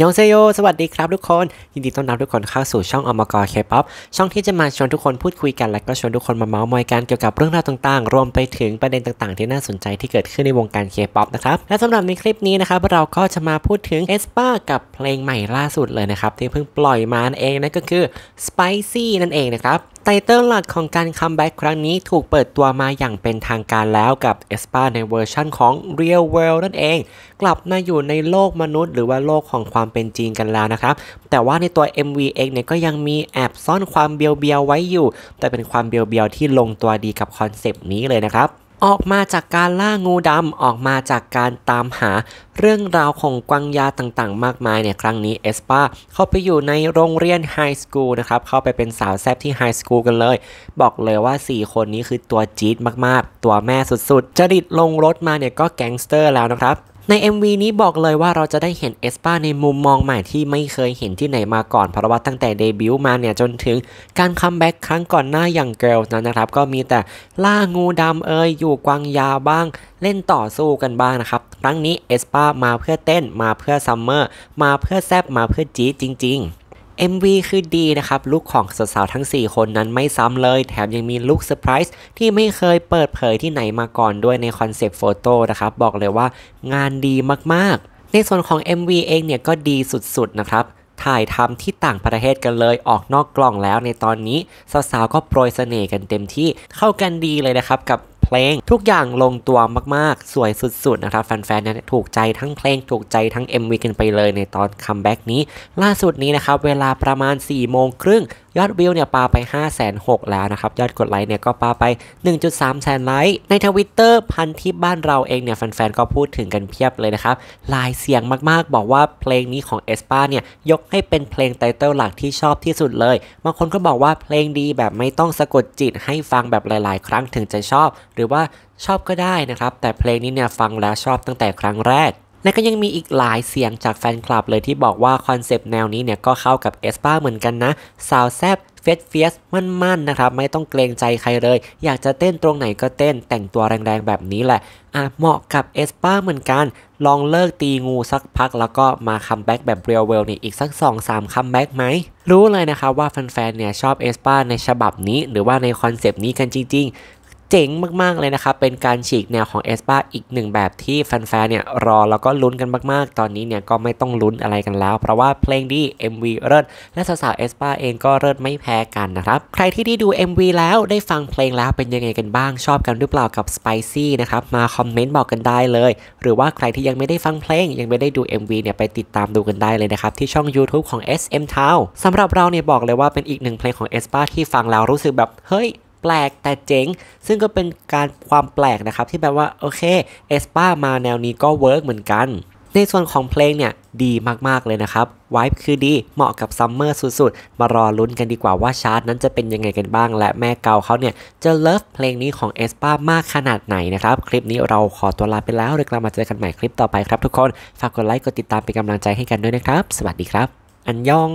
ยองเซโยสวัสดีครับทุกคน ยินดีต้อนรับทุกคนเข้าสู่ช่องอมกรเคป๊อปช่องที่จะมาชวนทุกคนพูดคุยกัน และก็ชวนทุกคนมาเมาส์มอยกันเกี่ยวกับเรื่องราวต่าง ๆ รวมไปถึงประเด็นต่างๆที่น่าสนใจที่เกิดขึ้นในวงการเคป๊อปนะครับ และสำหรับในคลิปนี้นะครับเราก็จะมาพูดถึงเอสปากับเพลงใหม่ล่าสุดเลยนะครับที่เพิ่งปล่อยมาเองนั่นก็คือ Spicy นั่นเองนะครับไตเติลหลักของการคัมแบ็กครั้งนี้ถูกเปิดตัวมาอย่างเป็นทางการแล้วกับเอสปาในเวอร์ชั่นของ Real World นั่นเอง กลับมาอยู่ในโลกมนุษย์หรือว่าโลกของความเป็นจริงกันแล้วนะครับแต่ว่าในตัว MV เองเนี่ยก็ยังมีแอบซ่อนความเบียวๆไว้อยู่ แต่เป็นความเบียวๆที่ลงตัวดีกับคอนเซปต์นี้เลยนะครับออกมาจากการล่างูดำออกมาจากการตามหาเรื่องราวของกวางยาต่างๆมากมายเนี่ย ครั้งนี้เอสปาเข้าไปอยู่ในโรงเรียนไฮสคูลนะครับเข้าไปเป็นสาวแซบที่ไฮสคูลกันเลย บอกเลยว่า 4 คนนี้คือตัวจี๊ดมากๆ ตัวแม่สุดๆ จริตลงรถมาเนี่ยก็แก๊งสเตอร์แล้วนะครับใน MV นี้บอกเลยว่าเราจะได้เห็นเอสปาในมุมมองใหม่ที่ไม่เคยเห็นที่ไหนมาก่อนเพราะว่าตั้งแต่เดบิวต์มาเนี่ยจนถึงการคัมแบ็กครั้งก่อนหน้าอย่าง Girls นนะครับ ก็มีแต่ล่างูดำเอ่ยอยู่กวางยาบ้าง เล่นต่อสู้กันบ้างนะครับ ครั้งนี้เอสปามาเพื่อเต้นมาเพื่อซัมเมอร์มาเพื่อแซบมาเพื่อจีจริง ๆ MV คือดีนะครับลุคของสาวๆทั้ง 4 คนนั้นไม่ซ้ำเลย แถมยังมีลุคเซอร์ไพรส์ที่ไม่เคยเปิดเผยที่ไหนมาก่อนด้วยในคอนเซปต์โฟโต้นะครับ บอกเลยว่างานดีมากๆ ในส่วนของ MV เองเนี่ยก็ดีสุดๆนะครับ ถ่ายทำที่ต่างประเทศกันเลยออกนอกกล่องแล้วในตอนนี้ สาวๆก็โปรยเสน่ห์กันเต็มที่เข้ากันดีเลยนะครับกับลงทุกอย่างลงตัวมากๆ สวยสุดๆ นะครับแฟนๆเนี่ยถูกใจทั้งเพลงถูกใจทั้ง MV กันไปเลยในตอนคัมแบ็กนี้ ล่าสุดนี้นะครับเวลาประมาณ4ี่โมงครึ่งยอดวิวเนี่ยปาไป5ส0หกแล้วนะครับ ยอดกดไลค์เนี่ยก็ปาไป 1.3แสนไลค์ ในทวิตเตอร์พันที่บ้านเราเองเนี่ยแฟนๆก็พูดถึงกันเพียบเลยนะครับลายเสียงมากๆ บอกว่าเพลงนี้ของเอสปาเนี่ยยกให้เป็นเพลงไตเติลหลักที่ชอบที่สุดเลยบางคนก็บอกว่าเพลงดีแบบไม่ต้องสะกดจิตให้ฟังแบบหลายๆครั้งถึงจะชอบ หรือว่าชอบก็ได้นะครับแต่เพลงนี้เนี่ยฟังแล้วชอบตั้งแต่ครั้งแรกแลก็ยังมีอีกหลายเสียงจากแฟนคลับเลยที่บอกว่าคอนเซปต์แนวนี้เนี่ยก็เข้ากับเอสป้าเหมือนกันนะ สาวแซบเฟสเฟียสมั่นๆนะครับไม่ต้องเกรงใจใครเลย อยากจะเต้นตรงไหนก็เต้นแต่งตัวแรงๆแบบนี้แหละอาะเหมาะกับเอสป้าเหมือนกัน ลองเลิกตีงูสักพักแล้วก็มาคัมแบ็กแบบเรียลเวลนี่อีกสัก 2-3คัมแบ็กไหมรู้เลยนะครับว่าแฟนๆเนี่ยชอบเอสป้าในฉบับนี้หรือว่าในคอนเซปต์นี้กันจริงๆจ๋งมากๆเลยนะครับ เป็นการฉีกแนวของเอสปาอีกหนึ่งแบบที่แฟนๆ เนี่ยรอแล้วก็ลุ้นกันมากๆ ตอนนี้เนี่ยก็ไม่ต้องลุ้นอะไรกันแล้ว เพราะว่าเพลงดี MV เลิศและสาวๆ เอสปาเองก็เลิศไม่แพ้กันนะครับ ใครที่ได้ดู MV แล้วได้ฟังเพลงแล้วเป็นยังไงกันบ้างชอบกันหรือเปล่ากับ Spicy นะครับ มาคอมเมนต์บอกกันได้เลย หรือว่าใครที่ยังไม่ได้ฟังเพลง ยังไม่ได้ดู MV เนี่ยไปติดตามดูกันได้เลยนะครับที่ช่อง YouTube ของ SM Town สำหรับเราเนี่ยบอกเลยว่าเป็นอีกหนึ่งเพลงของเอสปาที่ฟังแล้วรู้สึกแบบเฮ้ยแปลกแต่เจ๋ง ซึ่งก็เป็นการความแปลกนะครับที่แบบว่า โอเค เอสป้ามาแนวนี้ก็เวิร์กเหมือนกัน ในส่วนของเพลงเนี่ย ดีมากๆเลยนะครับวายคือดีเหมาะกับซัมเมอร์สุดๆ มารอลุ้นกันดีกว่าว่าชาร์ตนั้นจะเป็นยังไงกันบ้าง และแม่เกาเขาเนี่ยจะเลิฟเพลงนี้ของเอสป้ามากขนาดไหนนะครับ คลิปนี้เราขอตัวลาไปแล้วเดี๋ยวกลับมาเจอกันใหม่คลิปต่อไปครับทุกคนฝากกดไลค์กดติดตามเป็นกำลังใจให้กันด้วยนะครับ สวัสดีครับ อันยอง